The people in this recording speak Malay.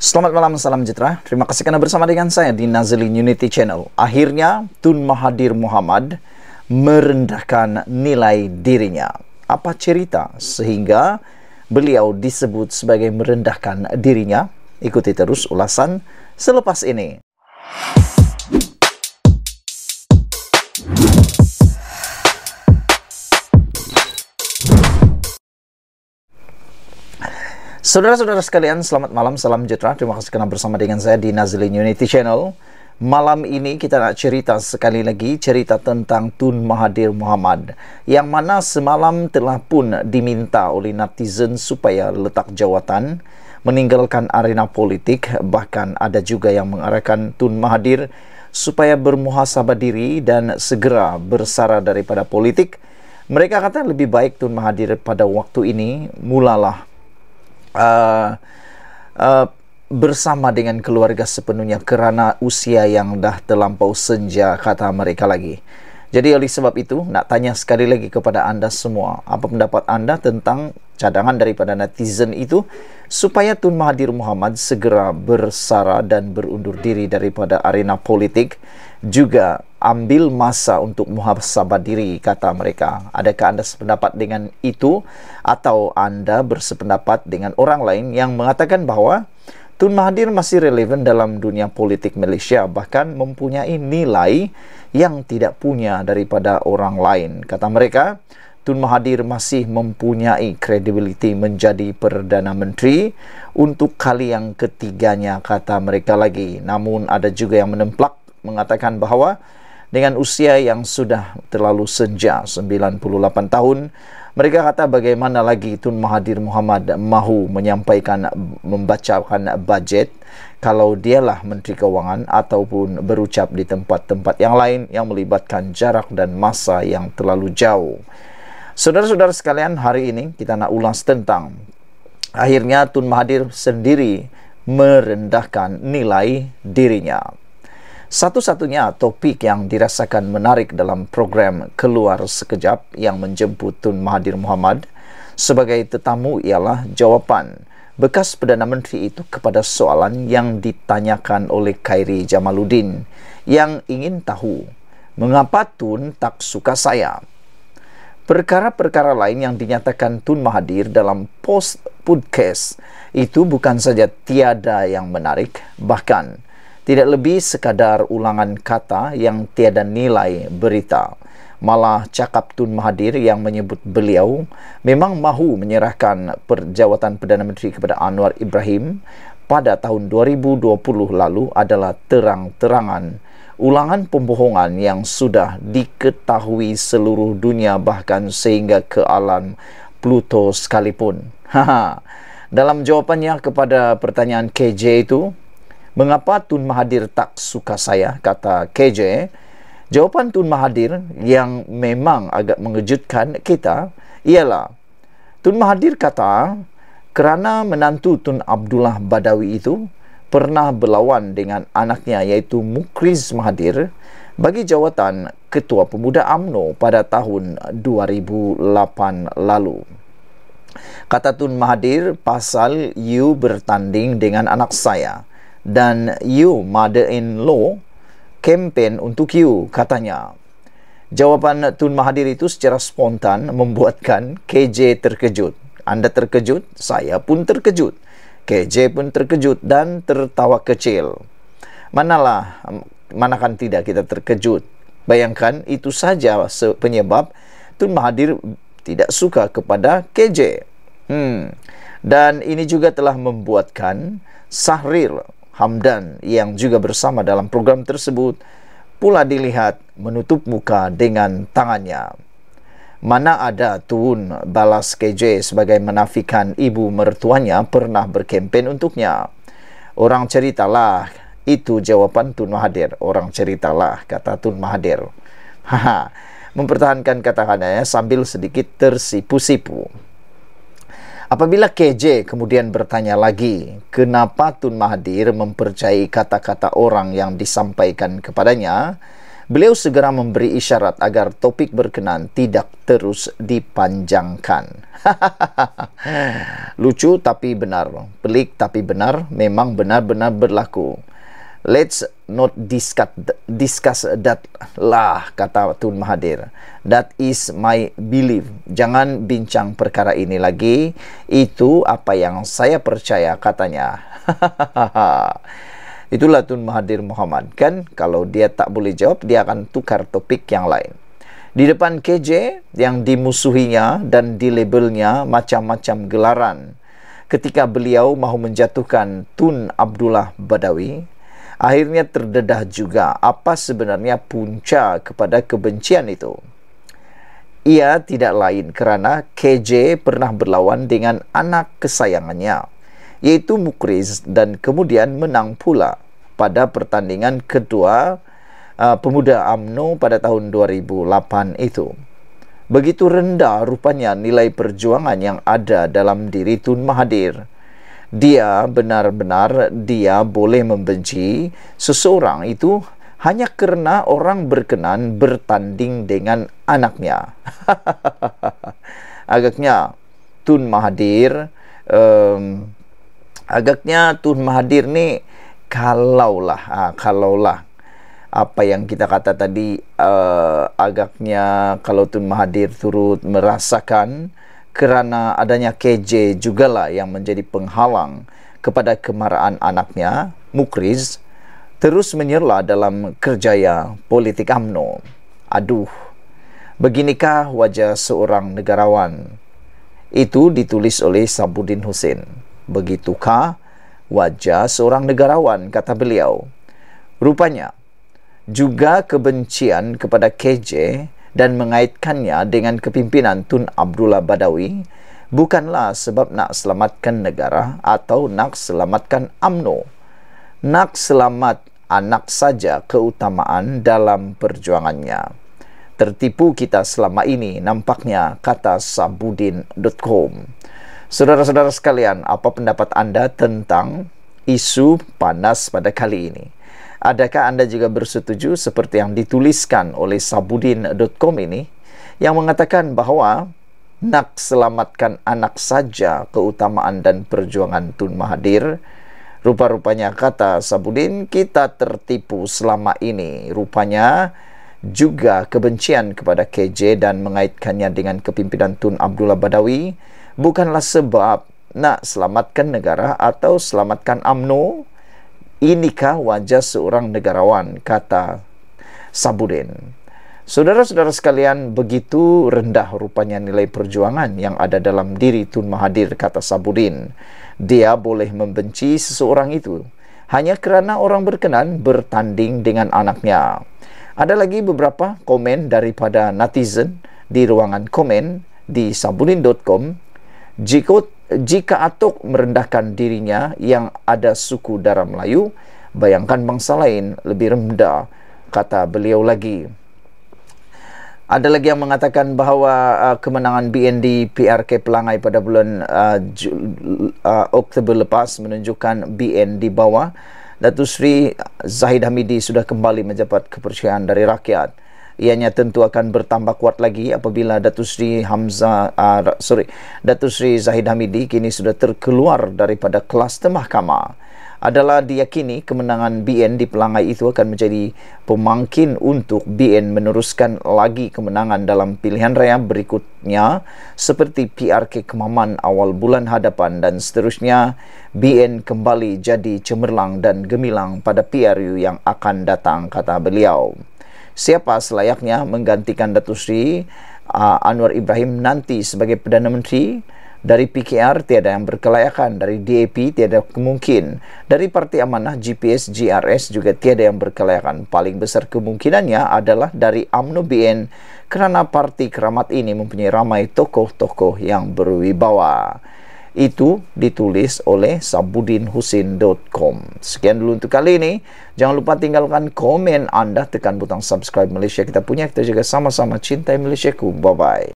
Selamat malam, salam sejahtera. Terima kasih kerana bersama dengan saya di Nazilin Unity Channel. Akhirnya, Tun Mahathir Muhammad merendahkan nilai dirinya. Apa cerita sehingga beliau disebut sebagai merendahkan dirinya? Ikuti terus ulasan Selepas ini. Saudara-saudara sekalian, selamat malam, salam sejahtera. Terima kasih kerana bersama dengan saya di Nazlin Unity Channel. Malam ini kita nak cerita sekali lagi cerita tentang Tun Mahathir Muhammad yang mana semalam telah pun diminta oleh netizen supaya letak jawatan meninggalkan arena politik bahkan ada juga yang mengarahkan Tun Mahathir supaya bermuhasabah diri dan segera bersara daripada politik mereka kata lebih baik Tun Mahathir pada waktu ini mulalah uh, uh, bersama dengan keluarga sepenuhnya kerana usia yang dah terlampau senja kata mereka lagi. Jadi oleh sebab itu nak tanya sekali lagi kepada anda semua, apa pendapat anda tentang cadangan daripada netizen itu supaya Tun Mahathir Muhammad segera bersara dan berundur diri daripada arena politik juga ambil masa untuk muhasabah diri kata mereka. Adakah anda sependapat dengan itu atau anda bersependapat dengan orang lain yang mengatakan bahawa Tun Mahathir masih relevan dalam dunia politik Malaysia bahkan mempunyai nilai yang tidak punya daripada orang lain. Kata mereka, Tun Mahathir masih mempunyai kredibiliti menjadi Perdana Menteri untuk kali yang ketiganya, kata mereka lagi. Namun ada juga yang menemplak mengatakan bahawa dengan usia yang sudah terlalu senja 98 tahun mereka kata bagaimana lagi Tun Mahathir Muhammad mahu menyampaikan membacakan bajet kalau dialah menteri kewangan ataupun berucap di tempat-tempat yang lain yang melibatkan jarak dan masa yang terlalu jauh Saudara-saudara sekalian hari ini kita nak ulas tentang akhirnya Tun Mahathir sendiri merendahkan nilai dirinya satu-satunya topik yang dirasakan menarik dalam program Keluar Sekejap yang menjemput Tun Mahathir Muhammad sebagai tetamu ialah jawapan bekas Perdana Menteri itu kepada soalan yang ditanyakan oleh Khairi Jamaluddin yang ingin tahu mengapa Tun tak suka saya. Perkara-perkara lain yang dinyatakan Tun Mahathir dalam post podcast itu bukan saja tiada yang menarik, bahkan tidak lebih sekadar ulangan kata yang tiada nilai berita. Malah cakap Tun Mahathir yang menyebut beliau memang mahu menyerahkan perjawatan Perdana Menteri kepada Anwar Ibrahim pada tahun 2020 lalu adalah terang-terangan ulangan pembohongan yang sudah diketahui seluruh dunia bahkan sehingga ke alam Pluto sekalipun. Dalam jawapannya kepada pertanyaan KJ itu, Mengapa Tun Mahathir tak suka saya? Kata KJ. Jawapan Tun Mahathir yang memang agak mengejutkan kita ialah Tun Mahathir kata kerana menantu Tun Abdullah Badawi itu pernah berlawan dengan anaknya iaitu Mukriz Mahathir bagi jawatan Ketua Pemuda AMNO pada tahun 2008 lalu. Kata Tun Mahathir pasal you bertanding dengan anak saya dan you mother-in-law kempen untuk you katanya. Jawapan Tun Mahathir itu secara spontan membuatkan KJ terkejut. Anda terkejut, saya pun terkejut. KJ pun terkejut dan tertawa kecil. Manalah, manakan tidak kita terkejut. Bayangkan itu saja penyebab Tun Mahathir tidak suka kepada KJ. Hmm. Dan ini juga telah membuatkan Sahrir Hamdan yang juga bersama dalam program tersebut pula dilihat menutup muka dengan tangannya. Mana ada Tun balas KJ sebagai menafikan ibu mertuanya pernah berkempen untuknya. Orang ceritalah, itu jawaban Tun Mahathir. Orang ceritalah, kata Tun Mahathir. Haha, mempertahankan katakannya sambil sedikit tersipu-sipu. Apabila KJ kemudian bertanya lagi, kenapa Tun Mahathir mempercayai kata-kata orang yang disampaikan kepadanya, beliau segera memberi isyarat agar topik berkenan tidak terus dipanjangkan. Lucu tapi benar, pelik tapi benar, memang benar-benar berlaku. Let's not discuss discuss that lah kata Tun Mahathir. That is my belief. Jangan bincang perkara ini lagi. Itu apa yang saya percaya katanya. Itulah Tun Mahathir Muhammad kan kalau dia tak boleh jawab dia akan tukar topik yang lain. Di depan KJ yang dimusuhinya dan di labelnya macam-macam gelaran ketika beliau mahu menjatuhkan Tun Abdullah Badawi akhirnya terdedah juga apa sebenarnya punca kepada kebencian itu. Ia tidak lain kerana KJ pernah berlawan dengan anak kesayangannya, yaitu Mukriz dan kemudian menang pula pada pertandingan kedua uh, pemuda AMNO pada tahun 2008 itu. Begitu rendah rupanya nilai perjuangan yang ada dalam diri Tun Mahathir dia benar-benar dia boleh membenci seseorang itu hanya kerana orang berkenan bertanding dengan anaknya. agaknya Tun Mahathir um, agaknya Tun Mahathir ni kalaulah ah, kalaulah apa yang kita kata tadi uh, agaknya kalau Tun Mahathir turut merasakan kerana adanya KJ jugalah yang menjadi penghalang kepada kemarahan anaknya, Mukriz, terus menyerlah dalam kerjaya politik UMNO. Aduh, beginikah wajah seorang negarawan? Itu ditulis oleh Sabudin Hussein. Begitukah wajah seorang negarawan, kata beliau. Rupanya, juga kebencian kepada KJ dan mengaitkannya dengan kepimpinan Tun Abdullah Badawi bukanlah sebab nak selamatkan negara atau nak selamatkan AMNO. Nak selamat anak saja keutamaan dalam perjuangannya. Tertipu kita selama ini nampaknya kata sabudin.com. Saudara-saudara sekalian, apa pendapat Anda tentang isu panas pada kali ini? adakah anda juga bersetuju seperti yang dituliskan oleh sabudin.com ini yang mengatakan bahawa nak selamatkan anak saja keutamaan dan perjuangan Tun Mahathir rupa-rupanya kata Sabudin kita tertipu selama ini rupanya juga kebencian kepada KJ dan mengaitkannya dengan kepimpinan Tun Abdullah Badawi bukanlah sebab nak selamatkan negara atau selamatkan AMNO Inikah wajah seorang negarawan, kata Sabudin. Saudara-saudara sekalian, begitu rendah rupanya nilai perjuangan yang ada dalam diri Tun Mahathir, kata Sabudin. Dia boleh membenci seseorang itu hanya kerana orang berkenan bertanding dengan anaknya. Ada lagi beberapa komen daripada netizen di ruangan komen di sabunin.com. Jika jika Atuk merendahkan dirinya yang ada suku darah Melayu, bayangkan bangsa lain lebih rendah, kata beliau lagi. Ada lagi yang mengatakan bahawa uh, kemenangan BND PRK Pelangai pada bulan uh, Jul, uh, Oktober lepas menunjukkan BND di bawah. Datu Sri Zahid Hamidi sudah kembali menjabat kepercayaan dari rakyat ianya tentu akan bertambah kuat lagi apabila Datu Sri Hamza uh, ah, sorry Datu Sri Zahid Hamidi kini sudah terkeluar daripada kelas mahkamah adalah diyakini kemenangan BN di Pelangai itu akan menjadi pemangkin untuk BN meneruskan lagi kemenangan dalam pilihan raya berikutnya seperti PRK Kemaman awal bulan hadapan dan seterusnya BN kembali jadi cemerlang dan gemilang pada PRU yang akan datang kata beliau siapa selayaknya menggantikan Datuk Sri uh, ah, Anwar Ibrahim nanti sebagai Perdana Menteri dari PKR tiada yang berkelayakan dari DAP tiada kemungkin dari Parti Amanah GPS GRS juga tiada yang berkelayakan paling besar kemungkinannya adalah dari UMNO BN kerana Parti Keramat ini mempunyai ramai tokoh-tokoh yang berwibawa itu ditulis oleh sabudinhusin.com sekian dulu untuk kali ini jangan lupa tinggalkan komen anda tekan butang subscribe Malaysia kita punya kita juga sama-sama cintai Malaysia ku bye bye